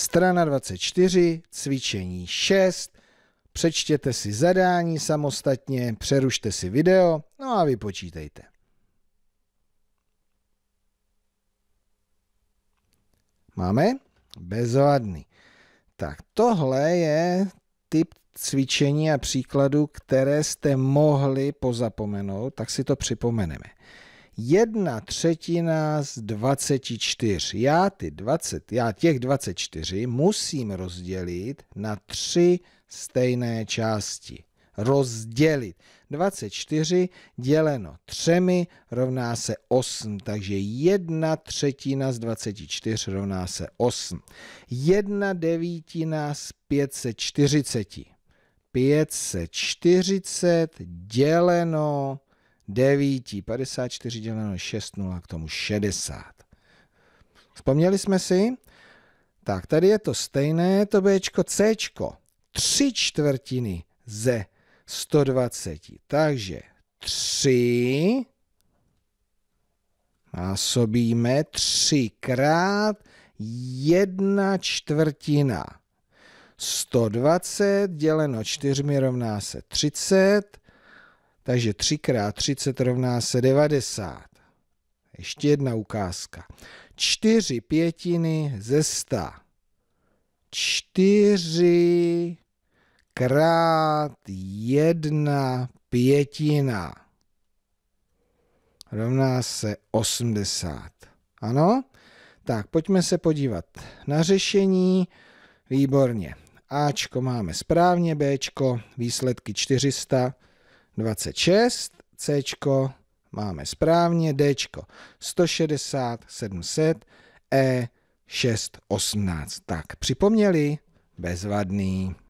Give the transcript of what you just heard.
Strana 24, cvičení 6, přečtěte si zadání samostatně, přerušte si video, no a vypočítejte. Máme? Bezvadný. Tak tohle je typ cvičení a příkladu, které jste mohli pozapomenout, tak si to připomeneme jedna třetina z 24. Já, ty 20, já těch 24 musím rozdělit na tři stejné části. Rozdělit. 24 děleno třemi rovná se 8, takže 1 třetina z 24 rovná se 8. 1 devítina z 540. 540 děleno 9, 54 děleno 6, 0, k tomu 60. Vzpomněli jsme si? Tak, tady je to stejné, to B, C, 3 čtvrtiny ze 120. Takže 3 násobíme 3 krát 1 čtvrtina. 120 děleno 4 rovná se 30 takže 3 x 30 rovná se 90. Ještě jedna ukázka. 4 pětiny ze 100. 4 krát 1 pětina rovná se 80. Ano? Tak, pojďme se podívat na řešení. Výborně. Ačko máme správně, Bčko, výsledky 400. 26, C máme správně, D 160, 700, E 618. Tak, připomněli? Bezvadný.